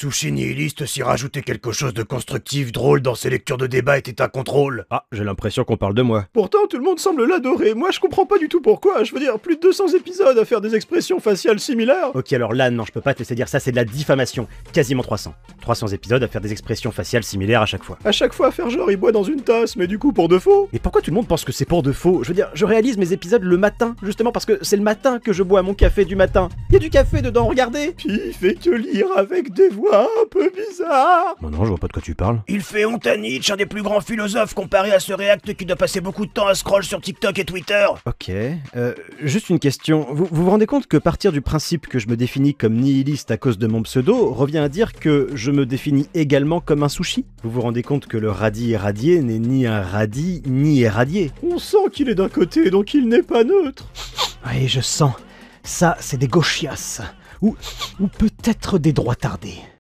Sushi nihiliste, si rajouter quelque chose de constructif, drôle dans ses lectures de débat était un contrôle. Ah, j'ai l'impression qu'on parle de moi. Pourtant, tout le monde semble l'adorer. Moi, je comprends pas du tout pourquoi. Je veux dire, plus de 200 épisodes à faire des expressions faciales similaires. Ok, alors là, non, je peux pas te laisser dire ça, c'est de la diffamation. Quasiment 300. 300 épisodes à faire des expressions faciales similaires à chaque fois. À chaque fois, à faire genre, il boit dans une tasse, mais du coup, pour de faux. Et pourquoi tout le monde pense que c'est pour de faux Je veux dire, je réalise mes épisodes le matin, justement parce que c'est le matin que je bois mon café du matin. Y a du café dedans, regardez Puis fait que lire avec des voix un peu bizarre. Non, non, je vois pas de quoi tu parles. Il fait honte à Nietzsche, un des plus grands philosophes, comparé à ce réacte qui doit passer beaucoup de temps à scroll sur TikTok et Twitter. Ok, euh, juste une question. Vous, vous rendez compte que partir du principe que je me définis comme nihiliste à cause de mon pseudo revient à dire que je me définis également comme un sushi Vous vous rendez compte que le radis irradié n'est ni un radis ni éradié On sent qu'il est d'un côté, donc il n'est pas neutre. Oui, je sens. Ça, c'est des gauchias. Ou, ou peut-être des droits tardés.